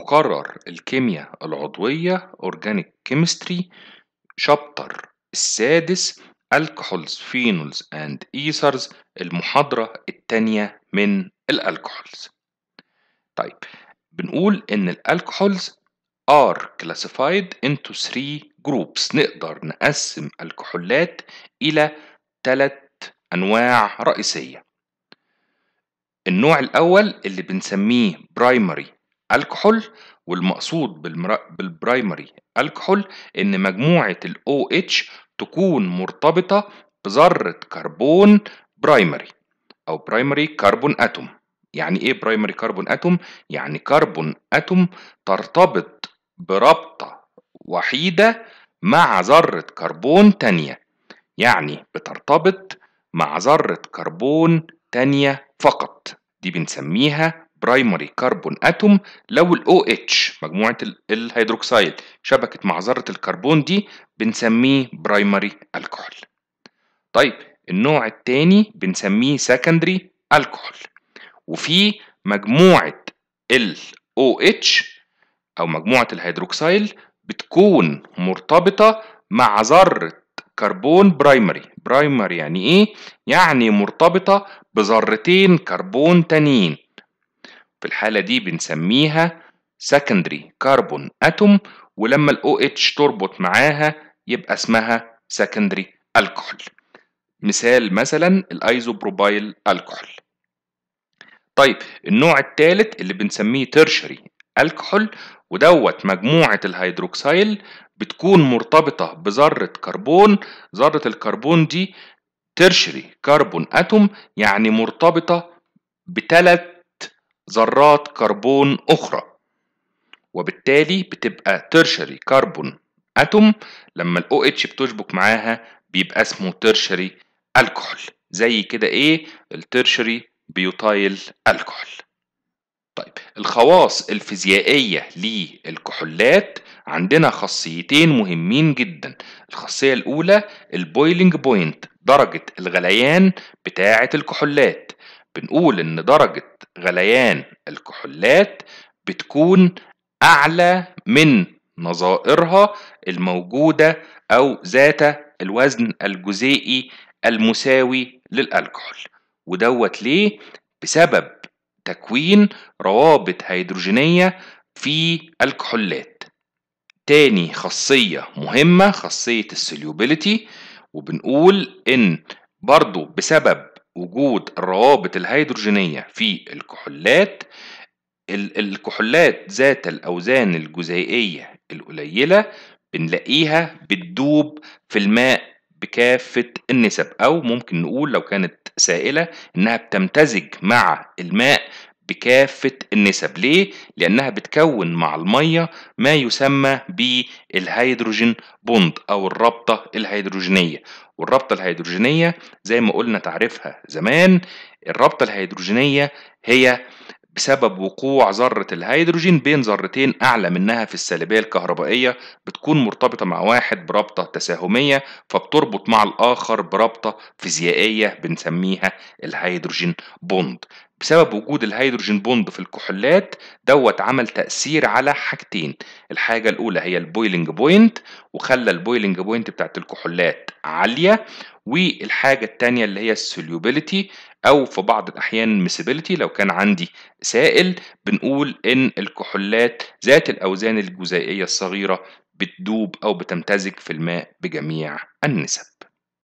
مقرر الكيمياء العضوية Organic Chemistry شابتر السادس Alcohols, Phenols and Ethers المحاضرة الثانية من الالكحولز طيب بنقول ان الالكحولز are classified into three groups نقدر نقسم الكحولات الى ثلاث انواع رئيسية النوع الاول اللي بنسميه primary الكحول والمقصود بالبرايمري الكحول ان مجموعة ال OH تكون مرتبطة بذرة كربون برايمري او برايمري كربون اتوم يعني ايه برايمري كربون اتوم يعني كربون اتوم ترتبط بربطة وحيدة مع ذرة كربون تانية يعني بترتبط مع ذرة كربون تانية فقط دي بنسميها برايمري كربون اتوم لو الاو OH مجموعة الهيدروكسيد شبكت مع ذرة الكربون دي بنسميه برايمري الكحول طيب النوع التاني بنسميه سكندري الكحول وفي مجموعة ال OH أو مجموعة الهيدروكسيل بتكون مرتبطة مع ذرة كربون برايمري برايمري يعني ايه يعني مرتبطة بذرتين كربون تانيين في الحالة دي بنسميها secondary كربون أتوم ولما ال OH تربط معاها يبقى اسمها secondary الكحول مثال مثلا الايزوبروبايل الكحول طيب النوع الثالث اللي بنسميه تيرشري الكحول ودوت مجموعة الهيدروكسيل بتكون مرتبطة بذرة كربون ذرة الكربون دي تيرشري كربون أتوم يعني مرتبطة بثلاث ذرات كربون أخرى وبالتالي بتبقى تيرشري كربون أتوم لما ال OH بتشبك معاها بيبقى اسمه تيرشري الكحول زي كده إيه التيرشري بيوتايل الكحول طيب الخواص الفيزيائية للكحولات عندنا خاصيتين مهمين جدا الخاصية الأولى البويلنج بوينت درجة الغليان بتاعة الكحولات بنقول ان درجة غليان الكحولات بتكون اعلى من نظائرها الموجودة او ذات الوزن الجزيئي المساوي للالكحول ودوت ليه بسبب تكوين روابط هيدروجينية في الكحولات تاني خاصية مهمة خاصية السوليوبيليتي وبنقول إن برضو بسبب وجود الروابط الهيدروجينية في الكحولات الكحولات ذات الأوزان الجزيئية القليلة بنلاقيها بتدوب في الماء بكافة النسب أو ممكن نقول لو كانت سائلة إنها بتمتزج مع الماء بكافة النسب ليه؟ لأنها بتكون مع المية ما يسمى بالهيدروجين بوند أو الرابطة الهيدروجينية والرابطة الهيدروجينية زي ما قلنا تعرفها زمان الرابطة الهيدروجينية هي آه بسبب وقوع ذرة الهيدروجين بين ذرتين أعلى منها في السالبية الكهربائية بتكون مرتبطة مع واحد برابطة تساهمية فبتربط مع الآخر برابطة فيزيائية بنسميها الهيدروجين بوند بسبب وجود الهيدروجين بوند في الكحولات دوت عمل تأثير على حاجتين الحاجة الأولى هي البويلنج بوينت وخلى البويلنج بوينت بتاعت الكحولات عالية والحاجة التانية اللي هي السوليوبيليتي او في بعض الاحيان ميسيبيليتي لو كان عندي سائل بنقول ان الكحولات ذات الاوزان الجزيئيه الصغيره بتدوب او بتمتزج في الماء بجميع النسب